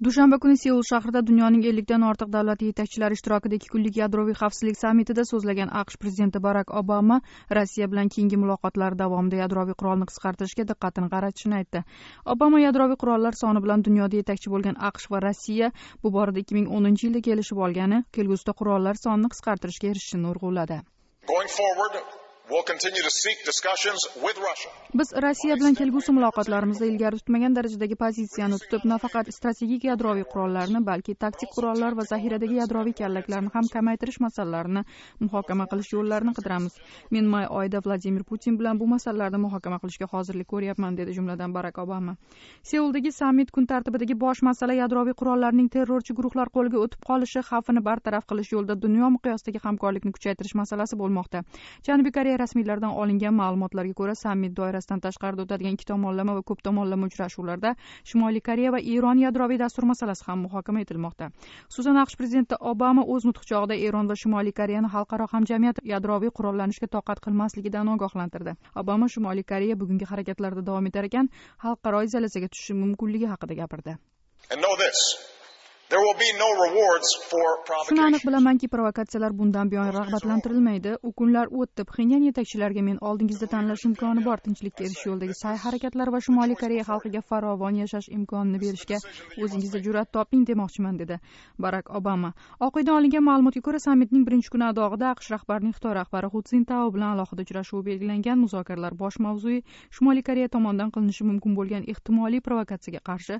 dushanba kuni seul shahrida dunyoning ellikdan ortiq davlat yetakchilari ishtirokida ikki kunlik yadroviy xavfsizlik sammitida so'zlagan aqsh prezidenti barak obama rossiya bilan keyingi muloqotlar davomida yadroviy qurolni qisqartirishga diqqatini qaratishini aytdi obama yadroviy qurollar soni bilan dunyoda yetakchi bo'lgan aqsh va rossiya bu borada ikki ming o'ninchi yilda kelishib olgani kelgusida qurollar sonini qisqartirishga erishishini urg'uladi biz rossiya bilan kelgusi muloqotlarimizda ilgari tutmagan darajadagi pozitsiyani tutib nafaqat strategik yadroviy qurollarni balki taktik qurollar va zaxiradagi yadroviy kallaklarni ham kamaytirish masalalarini muhokama qilish yo'llarini qidiramiz men may oyida vladimir putin bilan bu masalalarni muhokama qilishga hozirlik ko'ryapman dedi jumladan barak obama seuldagi sammit kun tartibidagi bosh masala yadroviy qurollarning terrorchi guruhlar qo'liga o'tib qolishi xavfini bartaraf qilish yo'lida dunyo miqyosidagi hamkorlikni kuchaytirish masalasi bo'lmoqda janubiy koreya rasmiylardan olingan ma'lumotlarga ko'ra sammit doirasidan tashqarida o'tadigan ikki tomonlama va ko'p tomonlama uchrashuvlarda shimoliy koreya va eron yadroviy dastur masalasi ham muhokama etilmoqda xususan aqsh prezidenti obama o'z nutq chog'ida eron va shimoliy koreyani xalqaro hamjamiyat yadroviy qurollanishga toqat qilmasligidan ogohlantirdi obama shimoliy koreya bugungi harakatlarida davom etar ekan xalqaro izolyatsiyaga tushishi mumkinligi haqida gapirdi and know this shuni aniq bilamanki provokatsiyalar bundan buyon rag'batlantirilmaydi u kunlar o'tdi pxenyan yetakchilariga men oldingizda tanlash imkoni bor tinchlikka erishish yo'lidagi sa'y harakatlar va shimoliy koreya xalqiga farovon yashash imkonini berishga o'zingizda jur'at toping demoqchiman dedi barak obama oq uydan olingan ma'lumotga ko'ra sammitning birinchi kuni adog'ida aqsh rahbarining xitoy rahbari hu tao bilan alohida uchrashuvi belgilangan muzokaralar bosh mavzui shimoliy koreya tomonidan qilinishi mumkin bo'lgan ehtimoliy provokatsiyaga qarshi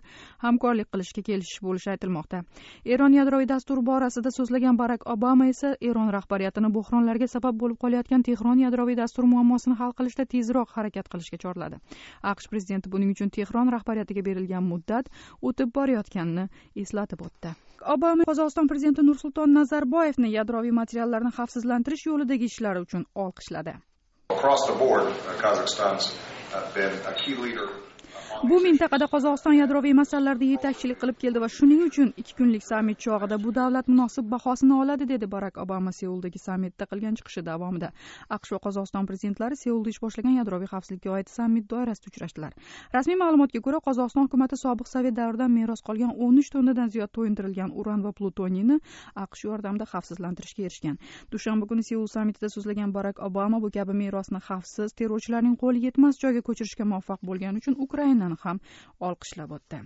hamkorlik qilishga kelishish bo'lishi aytilmoqda berdi eron yadroviy dasturi borasida so'zlagan barak obama esa eron rahbariyatini bo'hronlarga sabab bo'lib qolayotgan tehron yadroviy dasturi muammosini hal qilishda tezroq harakat qilishga chorladi aqsh prezidenti buning uchun tehron rahbariyatiga berilgan muddat o'tib borayotganini eslatib o'tdi obama qozog'iston prezidenti nursulton nazarboyevni yadroviy materiallarni xavfsizlantirish yo'lidagi ishlari uchun olqishladi bu mintaqada qozog'iston yadroviy masalalarda yetakchilik qilib keldi va shuning uchun ikki kunlik sammit chog'ida bu davlat munosib bahosini oladi dedi barak obama seuldagi sammitda qilgan chiqishi davomida aqsh va qozog'iston prezidentlari seulda ish boshlagan yadroviy xavfsizlikka oid sammit doirasida uchrashdilar rasmiy ma'lumotga ko'ra qozog'iston hukumati sobiq sovet davridan meros qolgan o'n uch tonnadan ziyod to'yintirilgan uran va plutoniyni aqsh yordamida xavfsizlantirishga erishgan dushanba kuni seul sammitida so'zlagan barak obama bu kabi merosni xavfsiz terrorchilarning qo'li yetmas joyga ko'chirishga muvaffaq bo'lgani uchun ukraina ham olqishlab o'tdi